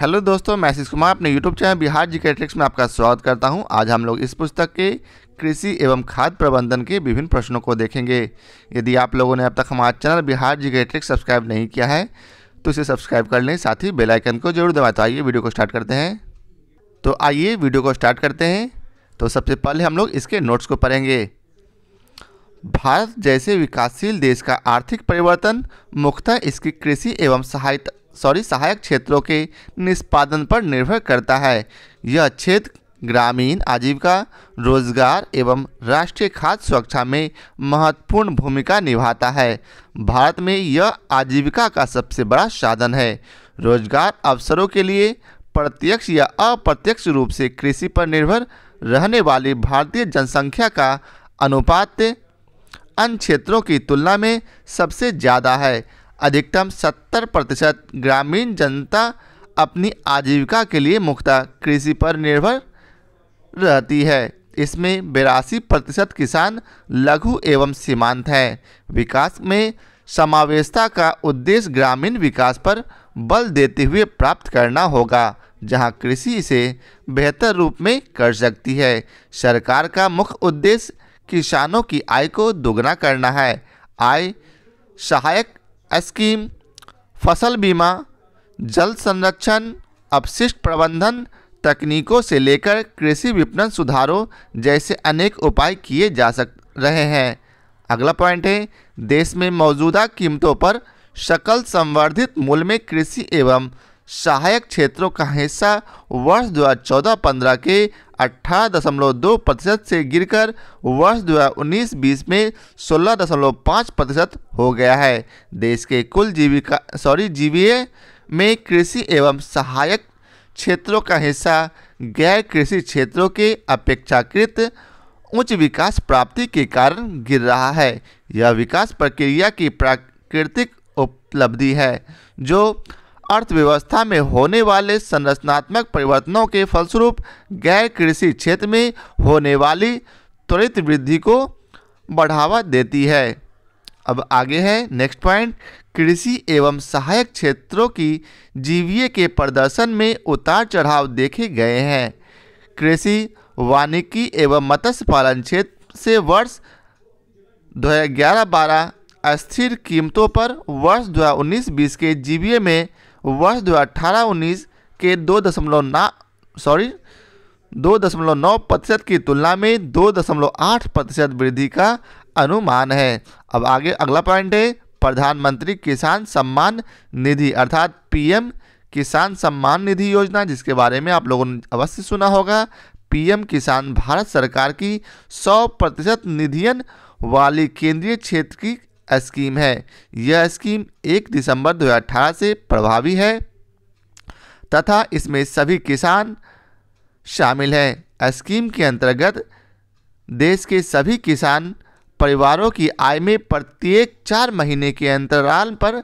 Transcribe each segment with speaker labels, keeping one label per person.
Speaker 1: hello दोस्तों मैं आशीष कुमार अपने यूट्यूब चैनल बिहार जी के में आपका स्वागत करता हूं आज हम लोग इस पुस्तक के कृषि एवं खाद प्रबंधन के विभिन्न प्रश्नों को देखेंगे यदि आप लोगों ने अब तक हमारा चैनल बिहार जी के सब्सक्राइब नहीं किया है तो इसे सब्सक्राइब कर लें साथ ही बेलाइकन को जरूर दबाए तो आइए वीडियो को स्टार्ट करते हैं तो आइए वीडियो को स्टार्ट करते हैं तो सबसे पहले हम लोग इसके नोट्स को पढ़ेंगे भारत जैसे विकासशील देश का आर्थिक परिवर्तन मुख्यतः इसकी कृषि एवं सहायता सॉरी सहायक क्षेत्रों के निष्पादन पर निर्भर करता है यह क्षेत्र ग्रामीण आजीविका रोजगार एवं राष्ट्रीय खाद्य सुरक्षा में महत्वपूर्ण भूमिका निभाता है भारत में यह आजीविका का सबसे बड़ा साधन है रोजगार अवसरों के लिए प्रत्यक्ष या अप्रत्यक्ष रूप से कृषि पर निर्भर रहने वाली भारतीय जनसंख्या का अनुपात अन्य क्षेत्रों की तुलना में सबसे ज़्यादा है अधिकतम 70 प्रतिशत ग्रामीण जनता अपनी आजीविका के लिए मुख्यतः कृषि पर निर्भर रहती है इसमें बिरासी प्रतिशत किसान लघु एवं सीमांत हैं विकास में समावेशता का उद्देश्य ग्रामीण विकास पर बल देते हुए प्राप्त करना होगा जहां कृषि इसे बेहतर रूप में कर सकती है सरकार का मुख्य उद्देश्य किसानों की आय को दोगुना करना है आय सहायक स्कीम फसल बीमा जल संरक्षण अपशिष्ट प्रबंधन तकनीकों से लेकर कृषि विपणन सुधारों जैसे अनेक उपाय किए जा सक रहे हैं अगला पॉइंट है देश में मौजूदा कीमतों पर शकल संवर्धित मूल्य में कृषि एवं सहायक क्षेत्रों का हिस्सा वर्ष 2014-15 के अट्ठारह दशमलव दो प्रतिशत से गिरकर वर्ष 2019-20 में सोलह दशमलव पाँच प्रतिशत हो गया है देश के कुल जीविका सॉरी जीवीए में कृषि एवं सहायक क्षेत्रों का हिस्सा गैर कृषि क्षेत्रों के अपेक्षाकृत उच्च विकास प्राप्ति के कारण गिर रहा है यह विकास प्रक्रिया की प्राकृतिक उपलब्धि है जो अर्थव्यवस्था में होने वाले संरचनात्मक परिवर्तनों के फलस्वरूप गैर कृषि क्षेत्र में होने वाली त्वरित वृद्धि को बढ़ावा देती है अब आगे है नेक्स्ट पॉइंट कृषि एवं सहायक क्षेत्रों की जीवीए के प्रदर्शन में उतार चढ़ाव देखे गए हैं कृषि वानिकी एवं मत्स्य पालन क्षेत्र से वर्ष 2011-12 अस्थिर कीमतों पर वर्ष 2019-20 के जीवीए में वर्ष दो हज़ार उन्नीस के दो दशमलव ना सॉरी दो दशमलव नौ प्रतिशत की तुलना में दो दशमलव आठ प्रतिशत वृद्धि का अनुमान है अब आगे अगला पॉइंट है प्रधानमंत्री किसान सम्मान निधि अर्थात पीएम किसान सम्मान निधि योजना जिसके बारे में आप लोगों ने अवश्य सुना होगा पीएम किसान भारत सरकार की 100 प्रतिशत निधियन वाली केंद्रीय क्षेत्र की स्कीम है यह स्कीम 1 दिसंबर 2018 से प्रभावी है तथा इसमें सभी किसान शामिल हैं स्कीम के अंतर्गत देश के सभी किसान परिवारों की आय में प्रत्येक चार महीने के अंतराल पर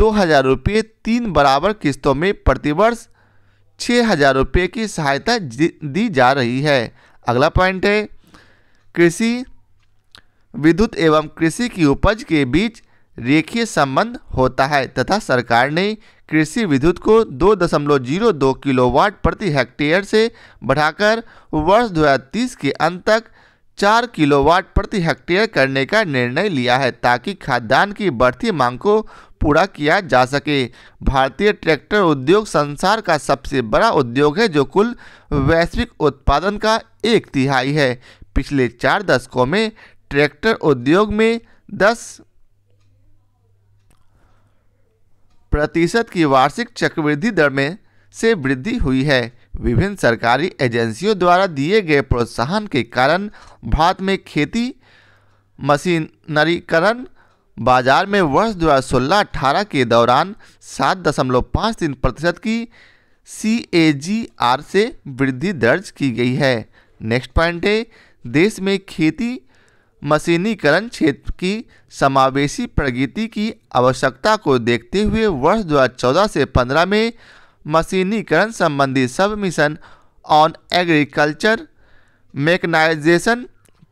Speaker 1: दो हज़ार रुपये तीन बराबर किस्तों में प्रतिवर्ष छः हज़ार रुपये की सहायता दी जा रही है अगला पॉइंट है कृषि विद्युत एवं कृषि की उपज के बीच रेखीय संबंध होता है तथा सरकार ने कृषि विद्युत को 2.02 किलोवाट प्रति हेक्टेयर से बढ़ाकर वर्ष 2030 के अंत तक 4 किलोवाट प्रति हेक्टेयर करने का निर्णय लिया है ताकि खाद्यान्न की बढ़ती मांग को पूरा किया जा सके भारतीय ट्रैक्टर उद्योग संसार का सबसे बड़ा उद्योग है जो कुल वैश्विक उत्पादन का एक तिहाई है पिछले चार दशकों में ट्रैक्टर उद्योग में 10 प्रतिशत की वार्षिक चक्रवृद्धि दर में से वृद्धि हुई है विभिन्न सरकारी एजेंसियों द्वारा दिए गए प्रोत्साहन के कारण भारत में खेती मशीनरीकरण बाजार में वर्ष दो हज़ार के दौरान सात दशमलव पाँच तीन प्रतिशत की सी ए जी आर से वृद्धि दर्ज की गई है नेक्स्ट पॉइंट है देश में खेती मशीनीकरण क्षेत्र की समावेशी प्रगति की आवश्यकता को देखते हुए वर्ष 2014 से 15 में मशीनीकरण संबंधी सब मिशन ऑन एग्रीकल्चर मेकनाइजेशन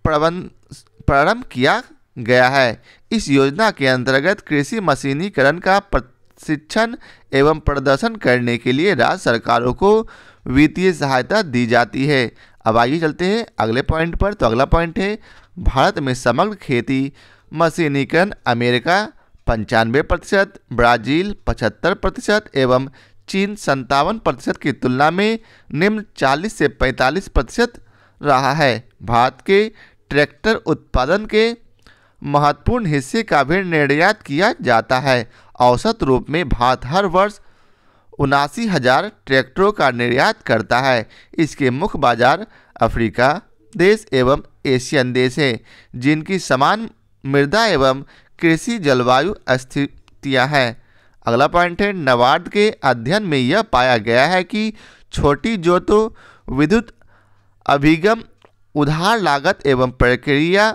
Speaker 1: प्रारंभ किया गया है इस योजना के अंतर्गत कृषि मशीनीकरण का प्रशिक्षण एवं प्रदर्शन करने के लिए राज्य सरकारों को वित्तीय सहायता दी जाती है अब आइए चलते हैं अगले पॉइंट पर तो अगला पॉइंट है भारत में समग्र खेती मशीनीकरण अमेरिका पंचानवे प्रतिशत ब्राज़ील पचहत्तर प्रतिशत एवं चीन संतावन प्रतिशत की तुलना में निम्न 40 से 45 प्रतिशत रहा है भारत के ट्रैक्टर उत्पादन के महत्वपूर्ण हिस्से का भी निर्यात किया जाता है औसत रूप में भारत हर वर्ष उनासी हज़ार ट्रैक्टरों का निर्यात करता है इसके मुख्य बाजार अफ्रीका देश एवं एशियन देश हैं जिनकी समान मृदा एवं कृषि जलवायु स्थितियाँ हैं अगला पॉइंट है नवार्ड के अध्ययन में यह पाया गया है कि छोटी तो विद्युत अभिगम उधार लागत एवं प्रक्रिया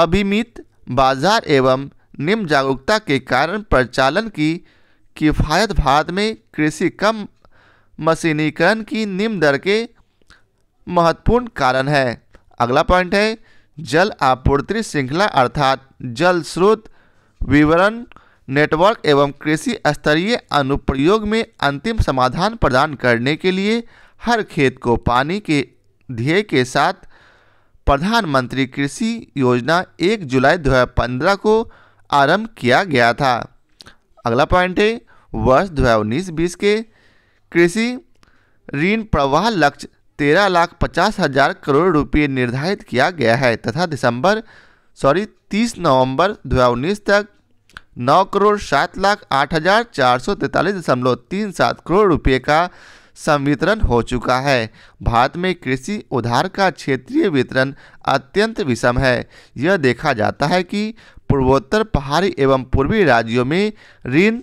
Speaker 1: अभिमित बाजार एवं निम्न जागरूकता के कारण प्रचालन की किफ़ायत भारत में कृषि कम मशीनीकरण की निम्न दर के महत्वपूर्ण कारण है अगला पॉइंट है जल आपूर्ति श्रृंखला अर्थात जल स्रोत विवरण नेटवर्क एवं कृषि स्तरीय अनुप्रयोग में अंतिम समाधान प्रदान करने के लिए हर खेत को पानी के ध्येय के साथ प्रधानमंत्री कृषि योजना 1 जुलाई 2015 को आरंभ किया गया था अगला पॉइंट है वर्ष उन्नीस बीस के कृषि ऋण प्रवाह लक्ष्य तेरह लाख पचास हजार करोड़ रुपये निर्धारित किया गया है तथा दिसंबर सॉरी 30 नवंबर 2019 तक नौ करोड़ सात लाख आठ हजार चार सौ तैंतालीस दशमलव तीन सात करोड़ रुपये का संवितरण हो चुका है भारत में कृषि उधार का क्षेत्रीय वितरण अत्यंत विषम है यह देखा जाता है कि पूर्वोत्तर पहाड़ी एवं पूर्वी राज्यों में ऋण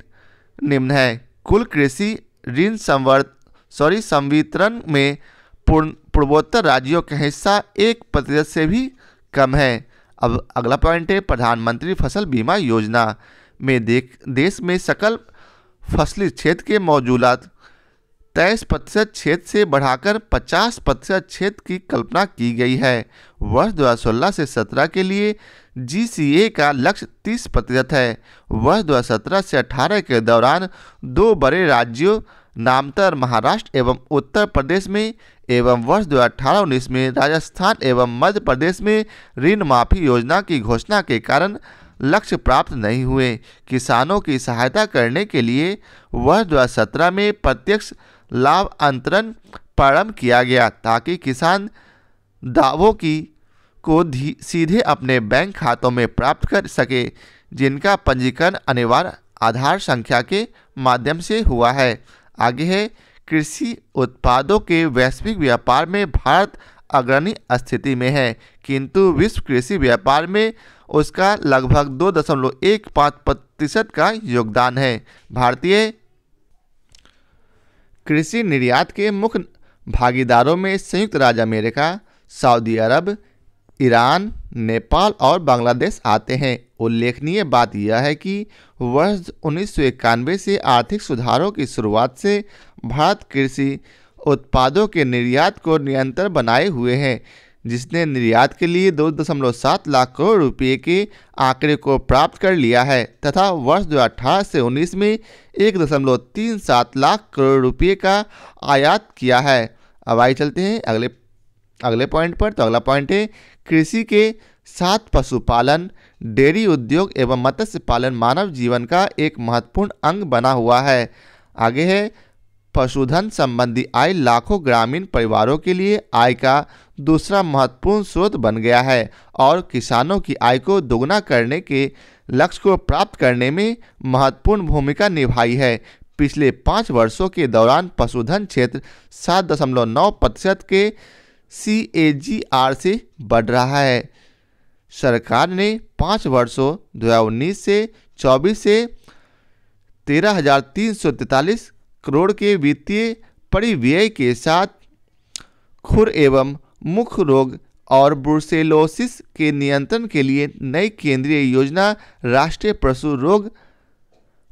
Speaker 1: निम्न है कुल कृषि ऋण संवर्ध सॉरी संवितरण में पूर्वोत्तर राज्यों का हिस्सा एक प्रतिशत से भी कम है अब अगला पॉइंट है प्रधानमंत्री फसल बीमा योजना में देख देश में सकल फसली क्षेत्र के मौजूदा तेईस प्रतिशत क्षेत्र से बढ़ाकर 50 प्रतिशत क्षेत्र की कल्पना की गई है वर्ष दो से 17 के लिए जीसीए का लक्ष्य 30 प्रतिशत है वर्ष दो से 18 के दौरान दो बड़े राज्यों नामतर महाराष्ट्र एवं उत्तर प्रदेश में एवं वर्ष दो हज़ार उन्नीस में राजस्थान एवं मध्य प्रदेश में ऋण माफी योजना की घोषणा के कारण लक्ष्य प्राप्त नहीं हुए किसानों की सहायता करने के लिए वर्ष दो में प्रत्यक्ष लाभ अंतरण प्रारंभ किया गया ताकि किसान दावों की को सीधे अपने बैंक खातों में प्राप्त कर सके जिनका पंजीकरण अनिवार्य आधार संख्या के माध्यम से हुआ है आगे है कृषि उत्पादों के वैश्विक व्यापार में भारत अग्रणी स्थिति में है किंतु विश्व कृषि व्यापार में उसका लगभग दो दशमलव एक पाँच प्रतिशत का योगदान है भारतीय कृषि निर्यात के मुख्य भागीदारों में संयुक्त राज्य अमेरिका सऊदी अरब ईरान नेपाल और बांग्लादेश आते हैं उल्लेखनीय बात यह है कि वर्ष उन्नीस से आर्थिक सुधारों की शुरुआत से भारत कृषि उत्पादों के निर्यात को निरंतर बनाए हुए हैं जिसने निर्यात के लिए दो दशमलव सात लाख करोड़ रुपये के आंकड़े को प्राप्त कर लिया है तथा वर्ष 2018 से 19 में एक दशमलव तीन सात लाख करोड़ रुपये का आयात किया है अब आइए चलते हैं अगले अगले पॉइंट पर तो अगला पॉइंट है कृषि के साथ पशुपालन डेयरी उद्योग एवं मत्स्य पालन मानव जीवन का एक महत्वपूर्ण अंग बना हुआ है आगे है पशुधन संबंधी आय लाखों ग्रामीण परिवारों के लिए आय का दूसरा महत्वपूर्ण स्रोत बन गया है और किसानों की आय को दोगुना करने के लक्ष्य को प्राप्त करने में महत्वपूर्ण भूमिका निभाई है पिछले पाँच वर्षों के दौरान पशुधन क्षेत्र सात दशमलव नौ प्रतिशत के सी ए जी आर से बढ़ रहा है सरकार ने पाँच वर्षों दो हज़ार उन्नीस से चौबीस से तेरह हज़ार तीन सौ तैंतालीस करोड़ के वित्तीय परिव्यय के साथ खुर एवं मुख्य रोग और ब्रुसेलोसिस के नियंत्रण के लिए नई केंद्रीय योजना राष्ट्रीय पशु रोग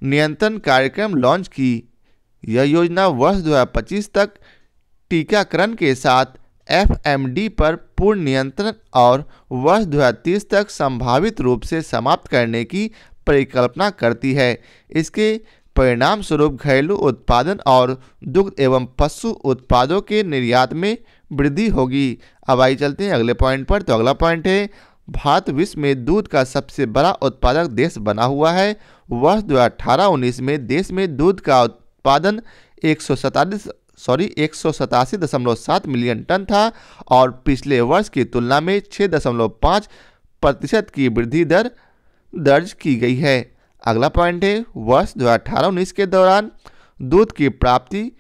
Speaker 1: नियंत्रण कार्यक्रम लॉन्च की यह योजना वर्ष 2025 तक टीकाकरण के साथ एफ पर पूर्ण नियंत्रण और वर्ष 2030 तक संभावित रूप से समाप्त करने की परिकल्पना करती है इसके परिणाम स्वरूप घरेलू उत्पादन और दुग्ध एवं पशु उत्पादों के निर्यात में वृद्धि होगी अब आई चलते हैं अगले पॉइंट पर तो अगला पॉइंट है भारत विश्व में दूध का सबसे बड़ा उत्पादक देश बना हुआ है वर्ष दो हज़ार में देश में दूध का उत्पादन एक सॉरी एक मिलियन टन था और पिछले वर्ष की तुलना में 6.5 प्रतिशत की वृद्धि दर दर्ज की गई है अगला पॉइंट है वर्ष दो हज़ार उन्नीस के दौरान दूध की प्राप्ति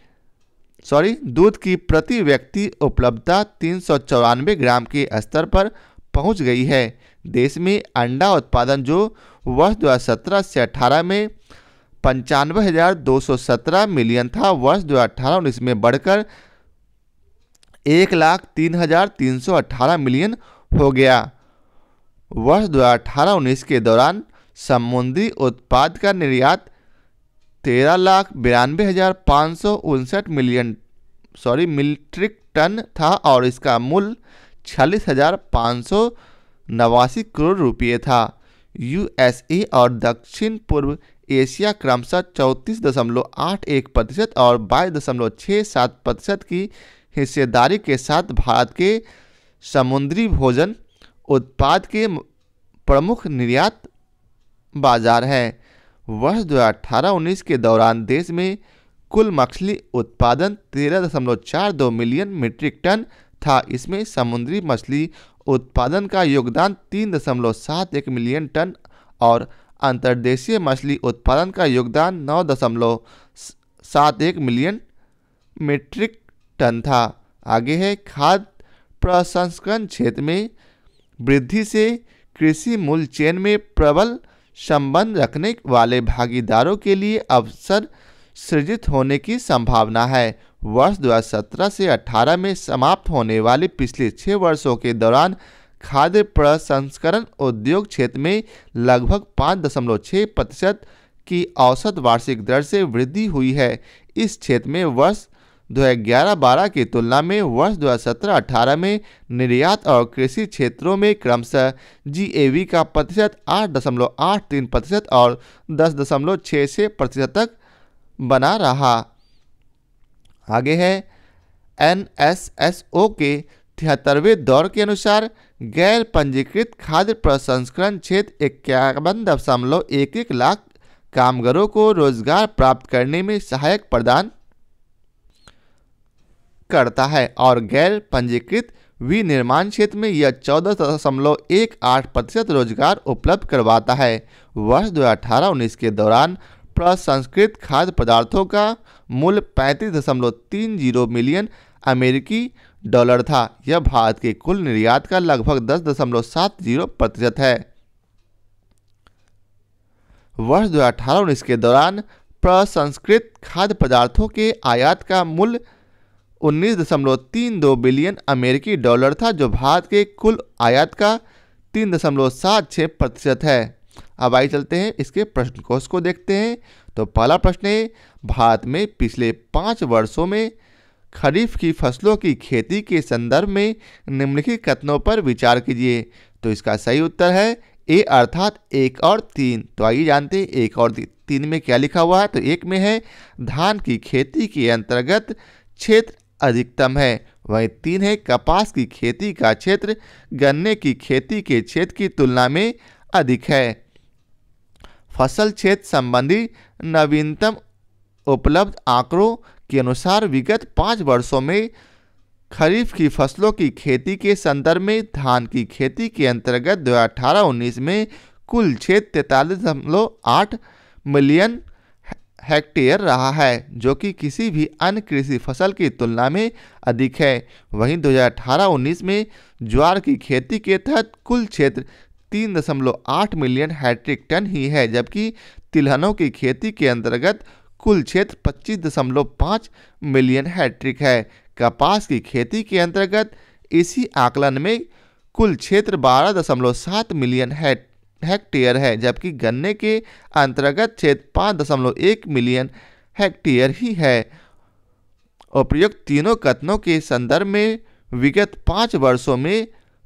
Speaker 1: सॉरी दूध की प्रति व्यक्ति उपलब्धता तीन ग्राम के स्तर पर पहुंच गई है देश में अंडा उत्पादन जो वर्ष 2017 से 18 में पंचानवे हज़ार दो सौ सत्रह मिलियन था वर्ष दो हज़ार उन्नीस में बढ़कर एक लाख तीन हज़ार तीन सौ अट्ठारह मिलियन हो गया वर्ष दो हज़ार उन्नीस के दौरान समुद्री उत्पाद का निर्यात तेरह लाख बिरानवे हज़ार पाँच सौ उनसठ मिलियन सॉरी मिल्ट्रिक टन था और इसका मूल्य छियालीस हज़ार पाँच सौ नवासी करोड़ रुपये था यूएसए और दक्षिण पूर्व एशिया क्रमशः चौंतीस दशमलव आठ एक प्रतिशत और बाईस दशमलव छः सात प्रतिशत की हिस्सेदारी के साथ भारत के समुद्री भोजन उत्पाद के प्रमुख निर्यात बाजार है वर्ष 2018-19 के दौरान देश में कुल मछली उत्पादन 13.42 मिलियन मीट्रिक टन था इसमें समुद्री मछली उत्पादन का योगदान 3.71 मिलियन टन और अंतर्देशीय मछली उत्पादन का योगदान 9.71 मिलियन मीट्रिक टन था आगे है खाद्य प्रसंस्करण क्षेत्र में वृद्धि से कृषि मूल चेन में प्रबल संबंध रखने वाले भागीदारों के लिए अवसर सृजित होने की संभावना है वर्ष 2017 से 18 में समाप्त होने वाले पिछले छः वर्षों के दौरान खाद्य प्रसंस्करण उद्योग क्षेत्र में लगभग पाँच दशमलव छः प्रतिशत की औसत वार्षिक दर से वृद्धि हुई है इस क्षेत्र में वर्ष 2011-12 की तुलना में वर्ष 2017-18 में निर्यात और कृषि क्षेत्रों में क्रमशः जी का प्रतिशत 8.83 प्रतिशत और 10.66 प्रतिशत तक बना रहा आगे है एन के तिहत्तरवें दौर के अनुसार गैर पंजीकृत खाद्य प्रसंस्करण क्षेत्र इक्यावन दशमलव एक एक लाख कामगारों को रोजगार प्राप्त करने में सहायक प्रदान करता है और गैर पंजीकृत विनिर्माण क्षेत्र में यह चौदह दशमलव एक आठ प्रतिशत रोजगार उपलब्ध करवाता है वर्ष दो हज़ार अठारह उन्नीस के दौरान प्रसंस्कृत खाद्य पदार्थों का मूल्य पैंतीस दशमलव तीन जीरो मिलियन अमेरिकी डॉलर था यह भारत के कुल निर्यात का लगभग दस दशमलव सात जीरो प्रतिशत है वर्ष दो हज़ार अठारह उन्नीस के दौरान प्रसंस्कृत खाद्य पदार्थों के आयात का मूल्य 19.32 बिलियन अमेरिकी डॉलर था जो भारत के कुल आयात का 3.76 प्रतिशत है अब आइए चलते हैं इसके प्रश्न कोष को देखते हैं तो पहला प्रश्न है भारत में पिछले पाँच वर्षों में खरीफ की फसलों की खेती के संदर्भ में निम्नलिखित कथनों पर विचार कीजिए तो इसका सही उत्तर है ए अर्थात एक और तीन तो आइए जानते हैं एक और तीन में क्या लिखा हुआ है तो एक में है धान की खेती के अंतर्गत क्षेत्र अधिकतम है वहीं तीन है कपास की खेती का क्षेत्र गन्ने की खेती के क्षेत्र की तुलना में अधिक है फसल क्षेत्र संबंधी नवीनतम उपलब्ध आंकड़ों के अनुसार विगत पाँच वर्षों में खरीफ की फसलों की खेती के संदर्भ में धान की खेती के अंतर्गत दो हज़ार अठारह उन्नीस में कुल क्षेत्र तैंतालीस दशमलव आठ मिलियन हेक्टेयर रहा है जो कि किसी भी अन्य कृषि फसल की तुलना में अधिक है वहीं 2018-19 में ज्वार की खेती के तहत कुल क्षेत्र 3.8 मिलियन हैट्रिक टन ही है जबकि तिलहनों की खेती के अंतर्गत कुल क्षेत्र 25.5 मिलियन हैट्रिक है कपास की खेती के अंतर्गत इसी आकलन में कुल क्षेत्र 12.7 मिलियन है हेक्टेयर है जबकि गन्ने के अंतर्गत क्षेत्र पाँच दशमलव एक मिलियन हेक्टेयर ही है उपयुक्त तीनों कथनों के संदर्भ में विगत पाँच वर्षों में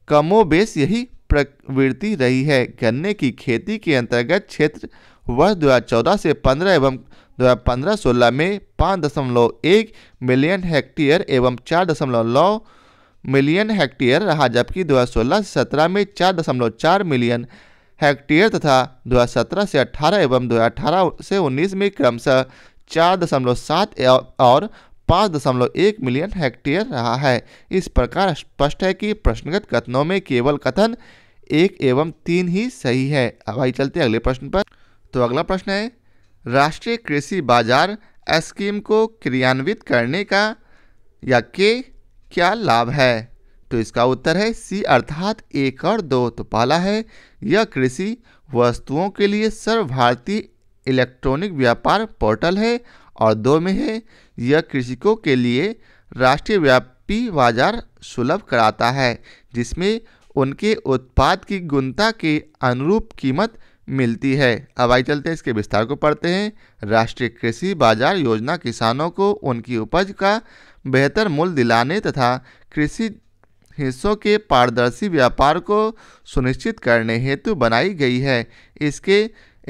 Speaker 1: कमोबेश यही प्रवृत्ति रही है गन्ने की खेती के अंतर्गत क्षेत्र वर्ष चौदह से 15 एवं पंद्रह सोलह में दशमलव एक मिलियन हेक्टेयर एवं चार दशमलव नौ मिलियन हेक्टेयर रहा जबकि दो सोलह से 17 में चार दशमलव चार मिलियन हेक्टेयर तथा 2017 से 18 एवं 2018 से 19 में क्रमशः चार दशमलव सात और पाँच दशमलव एक मिलियन हेक्टेयर रहा है इस प्रकार स्पष्ट है कि प्रश्नगत कथनों में केवल कथन एक एवं तीन ही सही है अब आई चलते अगले प्रश्न पर तो अगला प्रश्न है राष्ट्रीय कृषि बाजार स्कीम को क्रियान्वित करने का या के क्या लाभ है तो इसका उत्तर है सी अर्थात एक और दो तो पहला है यह कृषि वस्तुओं के लिए सर्व भारतीय इलेक्ट्रॉनिक व्यापार पोर्टल है और दो में है यह कृषकों के लिए राष्ट्रीय व्यापी बाजार सुलभ कराता है जिसमें उनके उत्पाद की गुणता के अनुरूप कीमत मिलती है अब आई चलते हैं इसके विस्तार को पढ़ते हैं राष्ट्रीय कृषि बाजार योजना किसानों को उनकी उपज का बेहतर मूल्य दिलाने तथा कृषि हिस्सों के पारदर्शी व्यापार को सुनिश्चित करने हेतु बनाई गई है इसके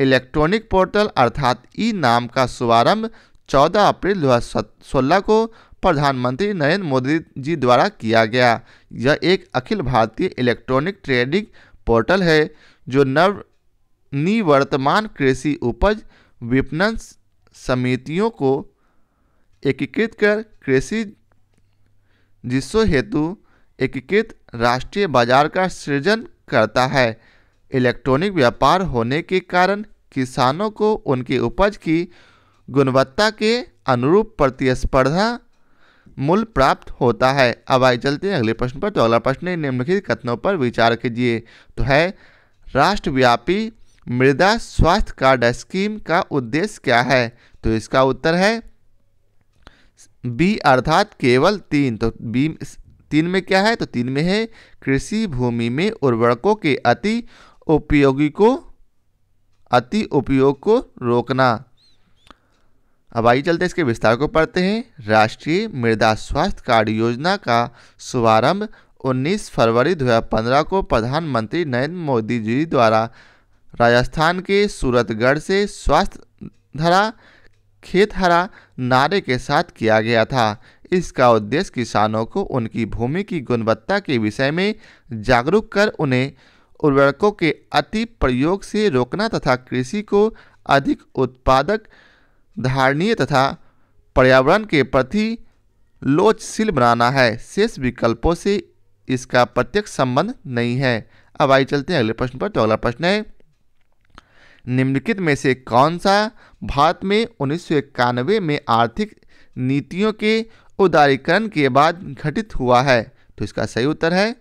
Speaker 1: इलेक्ट्रॉनिक पोर्टल अर्थात ई नाम का शुभारंभ 14 अप्रैल दो को प्रधानमंत्री नरेंद्र मोदी जी द्वारा किया गया यह एक अखिल भारतीय इलेक्ट्रॉनिक ट्रेडिंग पोर्टल है जो नव निवर्तमान कृषि उपज विपणन समितियों को एकीकृत कर कृषि जिसो हेतु एकीकृत राष्ट्रीय बाजार का सृजन करता है इलेक्ट्रॉनिक व्यापार होने के कारण किसानों को उनकी उपज की गुणवत्ता के अनुरूप प्रतिस्पर्धा मूल्य प्राप्त होता है अब आइए चलते हैं अगले प्रश्न पर तो अगला प्रश्न है निम्नलिखित कथनों पर विचार कीजिए तो है राष्ट्रव्यापी मृदा स्वास्थ्य कार्ड स्कीम का उद्देश्य क्या है तो इसका उत्तर है बी अर्थात केवल तीन तो बी तीन में क्या है तो तीन में है कृषि भूमि में उर्वरकों के अति उपयोगी को अति उपयोग को रोकना अब आइए चलते इसके विस्तार को पढ़ते हैं राष्ट्रीय मृदा स्वास्थ्य कार्ड योजना का शुभारंभ 19 फरवरी 2015 को प्रधानमंत्री नरेंद्र मोदी जी द्वारा राजस्थान के सूरतगढ़ से स्वास्थ्य धरा खेत हरा नारे के साथ किया गया था इसका उद्देश्य किसानों को उनकी भूमि की गुणवत्ता के विषय में जागरूक कर उन्हें उर्वरकों के अति प्रयोग से रोकना तथा कृषि को अधिक उत्पादक धारणीय तथा पर्यावरण के प्रति लोचशील बनाना है शेष विकल्पों से इसका प्रत्यक्ष संबंध नहीं है अब आइए चलते हैं अगले प्रश्न पर तो अगला प्रश्न है निम्नलिखित में से कौन सा भारत में उन्नीस में आर्थिक नीतियों के उदारीकरण के बाद घटित हुआ है तो इसका सही उत्तर है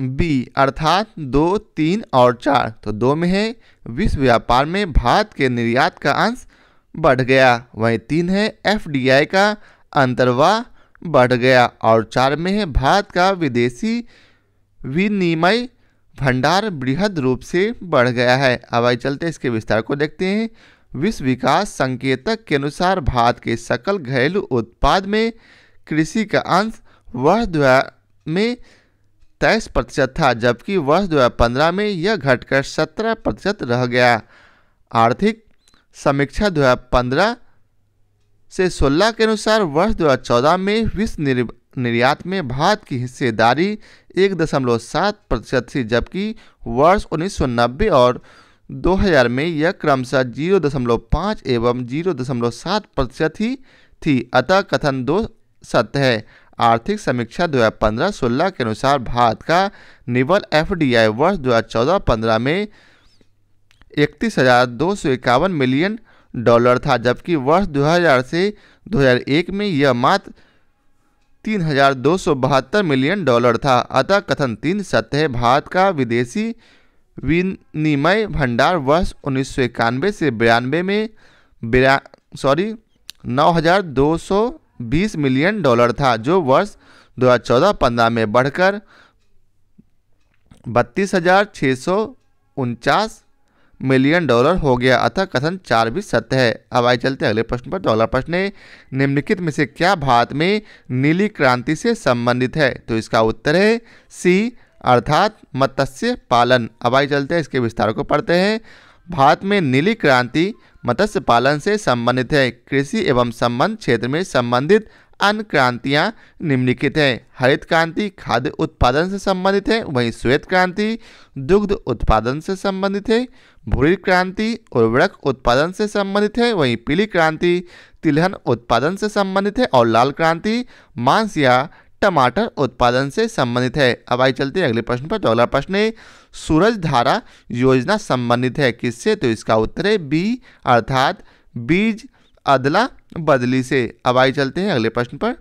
Speaker 1: बी अर्थात दो तीन और चार तो दो में है विश्व व्यापार में भारत के निर्यात का अंश बढ़ गया वहीं तीन है एफडीआई का अंतरवा बढ़ गया और चार में है भारत का विदेशी विनिमय भंडार बृहद रूप से बढ़ गया है अब आइए चलते इसके विस्तार को देखते हैं विश्व विकास संकेतक के अनुसार भारत के सकल घरेलू उत्पाद में कृषि का अंश वर्ष दो में तेईस प्रतिशत था जबकि वर्ष पंद्रह में यह घटकर सत्रह प्रतिशत रह गया आर्थिक समीक्षा पंद्रह से 16 के अनुसार वर्ष 2014 में विश्व निर्यात में भारत की हिस्सेदारी एक दशमलव सात प्रतिशत थी जबकि वर्ष 1990 और 2000 में यह क्रमशः जीरो दशमलव पाँच एवं जीरो दशमलव सात प्रतिशत ही थी अतः कथन दो सत्य है आर्थिक समीक्षा 2015-16 के अनुसार भारत का निवल एफडीआई वर्ष 2014-15 में इकतीस मिलियन डॉलर था जबकि वर्ष 2000 से 2001 में यह मात्र तीन मिलियन डॉलर था अतः कथन तीन सत्य है भारत का विदेशी विनिमय भंडार वर्ष उन्नीस सौ इक्यानवे से बयानवे में बिरा सॉरी बीस मिलियन डॉलर था जो वर्ष दो हजार चौदह पंद्रह में बढ़कर बत्तीस हजार छः सौ उनचास मिलियन डॉलर हो गया अतः कथन चार भी सत्य है अब आइए चलते अगले प्रश्न पर डॉलर प्रश्न है निम्नलिखित में से क्या भारत में नीली क्रांति से संबंधित है तो इसका उत्तर है सी अर्थात मत्स्य पालन अब आई चलते हैं इसके विस्तार को पढ़ते हैं भारत में नीली क्रांति मत्स्य पालन से संबंधित है कृषि एवं संबंध क्षेत्र में संबंधित अन्य क्रांतियाँ निम्नलिखित हैं हरित क्रांति खाद्य उत्पादन से संबंधित है वहीं श्वेत क्रांति दुग्ध उत्पादन से संबंधित है भूरी क्रांति उर्वरक उत्पादन से संबंधित है वहीं पीली क्रांति तिलहन उत्पादन से संबंधित है और लाल क्रांति मांस या टमाटर उत्पादन से संबंधित है अब आइए चलते हैं अगले प्रश्न पर अगला प्रश्न है सूरज धारा योजना संबंधित है किससे तो इसका उत्तर है बी अर्थात बीज अदला बदली से अब आइए चलते हैं अगले प्रश्न पर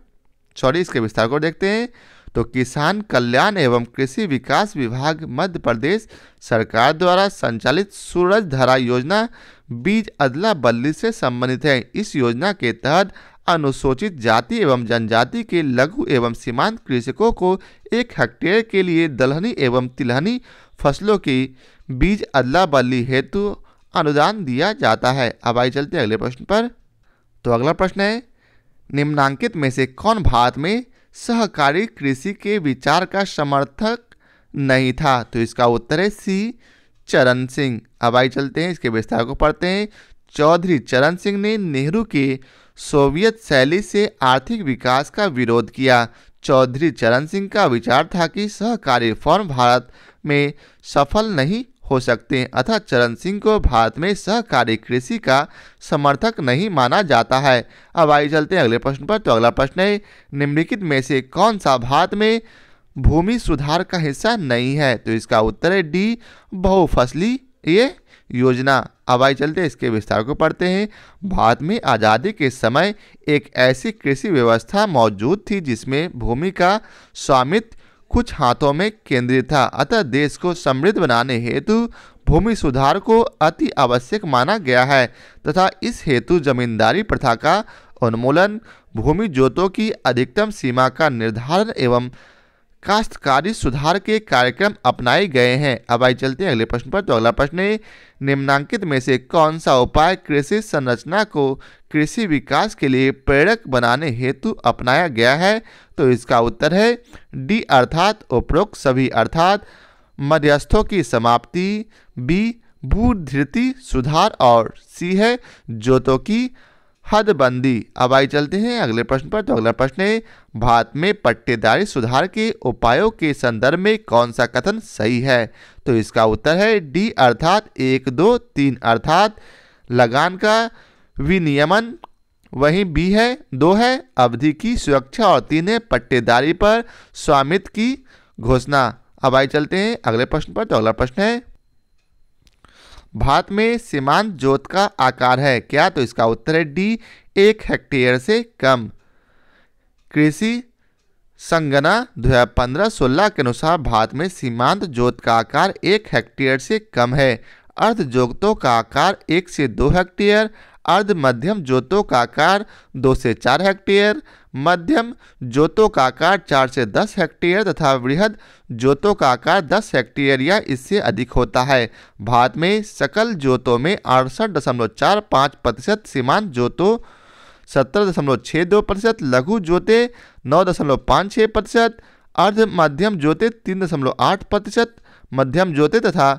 Speaker 1: सॉरी इसके विस्तार को देखते हैं तो किसान कल्याण एवं कृषि विकास विभाग मध्य प्रदेश सरकार द्वारा संचालित सूरज धारा योजना बीज अदला बदली से संबंधित है इस योजना के तहत अनुसूचित जाति एवं जनजाति के लघु एवं सीमांत कृषकों को एक हेक्टेयर के लिए दलहनी एवं तिलहनी फसलों की बीज अदला बदली हेतु अनुदान दिया जाता है अब आई चलते अगले प्रश्न पर तो अगला प्रश्न है निम्नांकित में से कौन भारत में सहकारी कृषि के विचार का समर्थक नहीं था तो इसका उत्तर है सी चरण सिंह अब आई चलते हैं इसके विस्तार को पढ़ते हैं चौधरी चरण सिंह ने नेहरू के सोवियत शैली से आर्थिक विकास का विरोध किया चौधरी चरण सिंह का विचार था कि सहकारी फॉर्म भारत में सफल नहीं हो सकते अतः चरण सिंह को भारत में सहकारी कृषि का समर्थक नहीं माना जाता है अब आइए चलते हैं अगले प्रश्न पर तो अगला प्रश्न है निम्नलिखित में से कौन सा भारत में भूमि सुधार का हिस्सा नहीं है तो इसका उत्तर है डी बहुफसली ये योजना अब चलते इसके विस्तार को पढ़ते हैं भारत में आज़ादी के समय एक ऐसी कृषि व्यवस्था मौजूद थी जिसमें भूमि का स्वामित्व कुछ हाथों में केंद्रित था अतः देश को समृद्ध बनाने हेतु भूमि सुधार को अति आवश्यक माना गया है तथा इस हेतु जमींदारी प्रथा का उन्मूलन भूमि जोतों की अधिकतम सीमा का निर्धारण एवं काश्तकारी सुधार के कार्यक्रम अपनाए गए हैं अब आई चलते हैं अगले प्रश्न पर तो अगला प्रश्न है निम्नांकित में से कौन सा उपाय कृषि संरचना को कृषि विकास के लिए प्रेरक बनाने हेतु अपनाया गया है तो इसका उत्तर है डी अर्थात उपरोक्त सभी अर्थात मध्यस्थों की समाप्ति बी भूधृति सुधार और सी है जोतों की हदबंदी अब आई चलते हैं अगले प्रश्न पर तो अगला प्रश्न है भारत में पट्टेदारी सुधार के उपायों के संदर्भ में कौन सा कथन सही है तो इसका उत्तर है डी अर्थात एक दो तीन अर्थात लगान का विनियमन वहीं बी है दो है अवधि की सुरक्षा और तीन है पट्टेदारी पर स्वामित्व की घोषणा अब आई चलते हैं अगले प्रश्न पर तो अगला प्रश्न है भारत में सीमांत जोत का आकार है क्या तो इसका उत्तर है डी एक हेक्टेयर से कम कृषि संगणना पंद्रह सोलह के अनुसार भारत में सीमांत जोत का आकार एक हेक्टेयर से कम है अर्ध जोतों का आकार एक से दो हेक्टेयर अर्ध मध्यम जोतों का आकार दो से चार हेक्टेयर मध्यम जोतों का आकार चार से दस हेक्टेयर तथा वृहद जोतों का आकार दस हेक्टेयर या इससे अधिक होता है भारत में सकल जोतों में अड़सठ दशमलव चार पाँच प्रतिशत सीमांत जोतों सत्तर दशमलव छः दो प्रतिशत लघु जोते नौ दशमलव पाँच छः प्रतिशत अर्ध मध्यम जोते तीन दशमलव आठ प्रतिशत मध्यम जोते तथा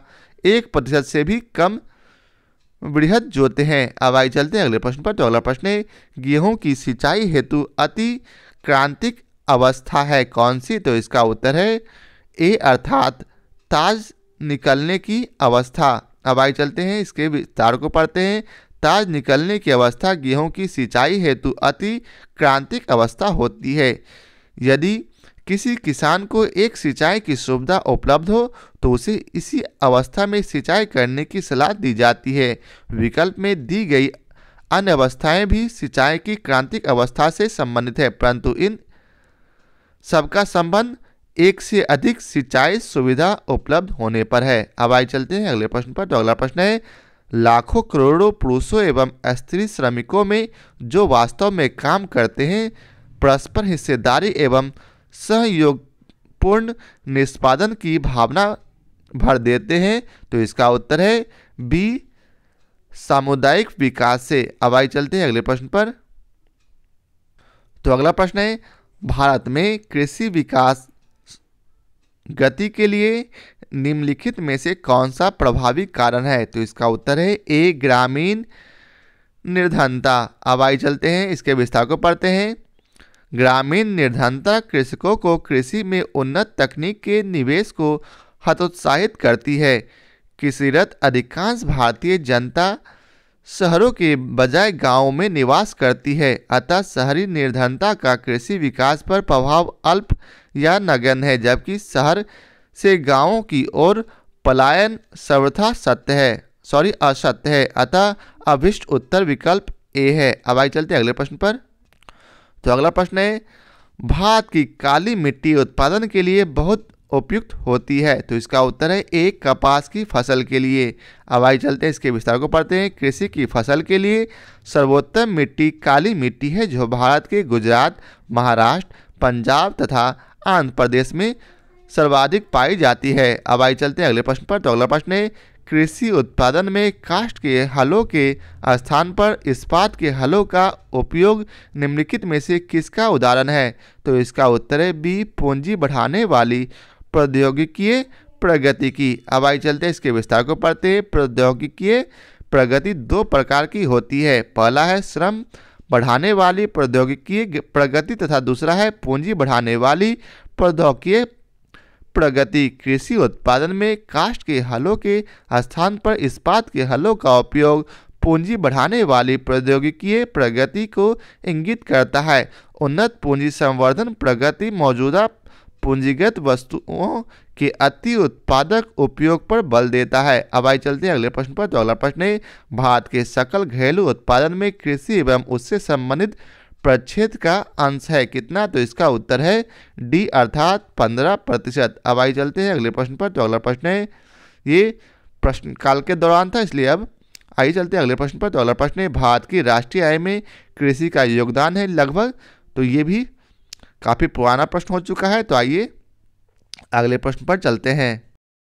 Speaker 1: एक प्रतिशत से भी कम वृहद जोते हैं अब आइए चलते हैं अगले प्रश्न पर तो अगला प्रश्न है गेहूं की सिंचाई हेतु अति क्रांतिक अवस्था है कौन सी तो इसका उत्तर है ए अर्थात ताज निकलने की अवस्था अब आइए चलते हैं इसके विस्तार को पढ़ते हैं ताज निकलने की अवस्था गेहूं की सिंचाई हेतु अति क्रांतिक अवस्था होती है यदि किसी किसान को एक सिंचाई की सुविधा उपलब्ध हो तो उसे इसी अवस्था में सिंचाई करने की सलाह दी जाती है विकल्प में दी गई अन्य अवस्थाएं भी सिंचाई की क्रांतिक अवस्था से संबंधित है परंतु इन सबका संबंध एक से अधिक सिंचाई सुविधा उपलब्ध होने पर है अब आई चलते हैं अगले प्रश्न पर तो अगला प्रश्न है लाखों करोड़ों पुरुषों एवं स्त्री श्रमिकों में जो वास्तव में काम करते हैं परस्पर हिस्सेदारी एवं सहयोगपूर्ण निष्पादन की भावना भर देते हैं तो इसका उत्तर है बी सामुदायिक विकास से अब आई चलते हैं अगले प्रश्न पर तो अगला प्रश्न है भारत में कृषि विकास गति के लिए निम्नलिखित में से कौन सा प्रभावी कारण है तो इसका उत्तर है ए ग्रामीण निर्धनता अब आई चलते हैं इसके विस्तार को पढ़ते हैं ग्रामीण निर्धनता कृषकों को कृषि में उन्नत तकनीक के निवेश को हतोत्साहित करती है कृषिरत अधिकांश भारतीय जनता शहरों के बजाय गांवों में निवास करती है अतः शहरी निर्धनता का कृषि विकास पर प्रभाव अल्प या नगण्य है जबकि शहर से गांवों की ओर पलायन सर्वथा सत्य है सॉरी असत्य है अतः अभिष्ट उत्तर विकल्प ए है अब आई चलते हैं अगले प्रश्न पर तो अगला प्रश्न है भारत की काली मिट्टी उत्पादन के लिए बहुत उपयुक्त होती है तो इसका उत्तर है एक कपास की फसल के लिए अब आई चलते हैं इसके विस्तार को पढ़ते हैं कृषि की फसल के लिए सर्वोत्तम मिट्टी काली मिट्टी है जो भारत के गुजरात महाराष्ट्र पंजाब तथा आंध्र प्रदेश में सर्वाधिक पाई जाती है अब आई चलते हैं अगले प्रश्न पर तो अगला प्रश्न है कृषि उत्पादन में कास्ट के हलों के स्थान पर इस्पात के हलों का उपयोग निम्नलिखित में से किसका उदाहरण है तो इसका उत्तर है बी पूंजी बढ़ाने वाली प्रौद्योगिकीय प्रगति की अब आई चलते इसके विस्तार को पढ़ते हैं प्रौद्योगिकीय प्रगति दो प्रकार की होती है पहला है श्रम बढ़ाने वाली प्रौद्योगिकीय प्रगति तथा दूसरा है पूंजी बढ़ाने वाली प्रौद्योगिकीय प्रगति कृषि उत्पादन में कास्ट के हलों के स्थान पर इस्पात के हलों का उपयोग पूंजी बढ़ाने वाली प्रौद्योगिकीय प्रगति को इंगित करता है उन्नत पूंजी संवर्धन प्रगति मौजूदा पूंजीगत वस्तुओं के अति उत्पादक उपयोग पर बल देता है अब आई चलते हैं अगले प्रश्न पर तो अगला प्रश्न है भारत के सकल घरेलू उत्पादन में कृषि एवं उससे संबंधित प्रच्छेद का अंश है कितना तो इसका उत्तर है डी अर्थात पंद्रह प्रतिशत अब आइए चलते हैं अगले प्रश्न पर तो अगला प्रश्न है ये प्रश्न काल के दौरान था इसलिए अब आइए चलते हैं अगले प्रश्न पर तो अगला प्रश्न है भारत की राष्ट्रीय आय में कृषि का योगदान है लगभग तो ये भी काफ़ी पुराना प्रश्न हो चुका है तो आइए अगले प्रश्न पर चलते हैं